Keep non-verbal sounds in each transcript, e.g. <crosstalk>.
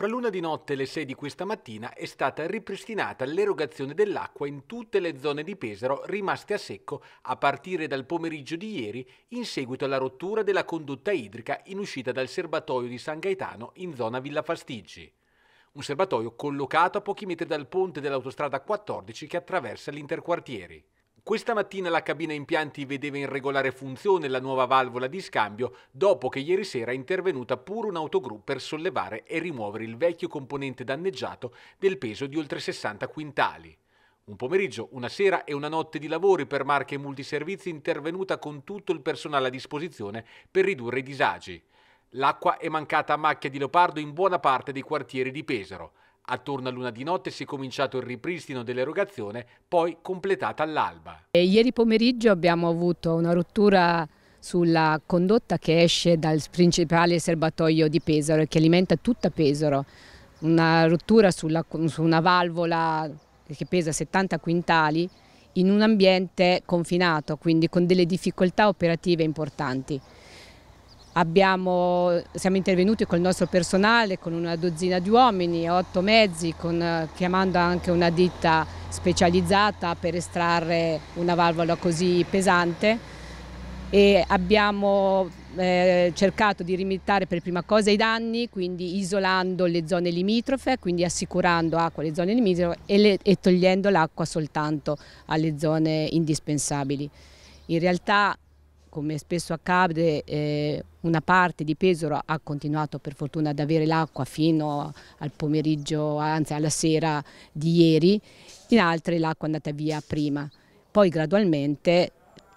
Fra l'una di notte e le sei di questa mattina è stata ripristinata l'erogazione dell'acqua in tutte le zone di Pesaro rimaste a secco a partire dal pomeriggio di ieri in seguito alla rottura della condotta idrica in uscita dal serbatoio di San Gaetano in zona Villa Fastiggi. Un serbatoio collocato a pochi metri dal ponte dell'autostrada 14 che attraversa l'interquartieri. Questa mattina la cabina impianti vedeva in regolare funzione la nuova valvola di scambio dopo che ieri sera è intervenuta pure un'autogru per sollevare e rimuovere il vecchio componente danneggiato del peso di oltre 60 quintali. Un pomeriggio, una sera e una notte di lavori per Marche e Multiservizi intervenuta con tutto il personale a disposizione per ridurre i disagi. L'acqua è mancata a macchia di leopardo in buona parte dei quartieri di Pesaro. Attorno a luna di notte si è cominciato il ripristino dell'erogazione, poi completata all'alba. Ieri pomeriggio abbiamo avuto una rottura sulla condotta che esce dal principale serbatoio di Pesaro e che alimenta tutta Pesaro. Una rottura sulla, su una valvola che pesa 70 quintali in un ambiente confinato, quindi con delle difficoltà operative importanti. Abbiamo, siamo intervenuti il nostro personale, con una dozzina di uomini, otto mezzi, con, chiamando anche una ditta specializzata per estrarre una valvola così pesante e abbiamo eh, cercato di limitare per prima cosa i danni, quindi isolando le zone limitrofe, quindi assicurando acqua alle zone limitrofe e, le, e togliendo l'acqua soltanto alle zone indispensabili. In realtà come spesso accade, eh, una parte di Pesaro ha continuato per fortuna ad avere l'acqua fino al pomeriggio, anzi alla sera di ieri, in altre l'acqua è andata via prima. Poi gradualmente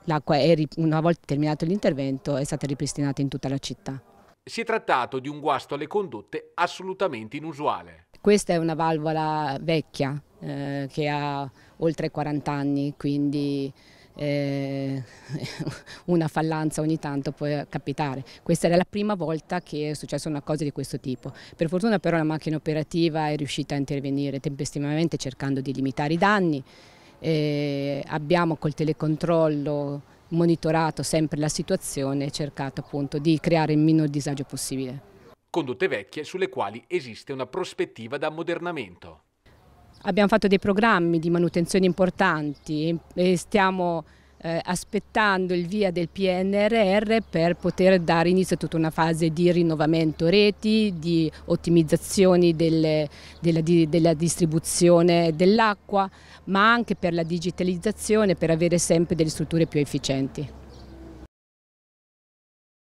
l'acqua, una volta terminato l'intervento, è stata ripristinata in tutta la città. Si è trattato di un guasto alle condotte assolutamente inusuale. Questa è una valvola vecchia eh, che ha oltre 40 anni, quindi eh, <laughs> una fallanza ogni tanto può capitare. Questa era la prima volta che è successa una cosa di questo tipo. Per fortuna però la macchina operativa è riuscita a intervenire tempestivamente cercando di limitare i danni. Eh, abbiamo col telecontrollo monitorato sempre la situazione e cercato appunto di creare il minor disagio possibile. Condotte vecchie sulle quali esiste una prospettiva ammodernamento. Abbiamo fatto dei programmi di manutenzione importanti e stiamo eh, aspettando il via del PNRR per poter dare inizio a tutta una fase di rinnovamento reti, di ottimizzazione delle, della, di, della, distribuzione dell'acqua, ma anche per la digitalizzazione, per avere sempre delle strutture più efficienti.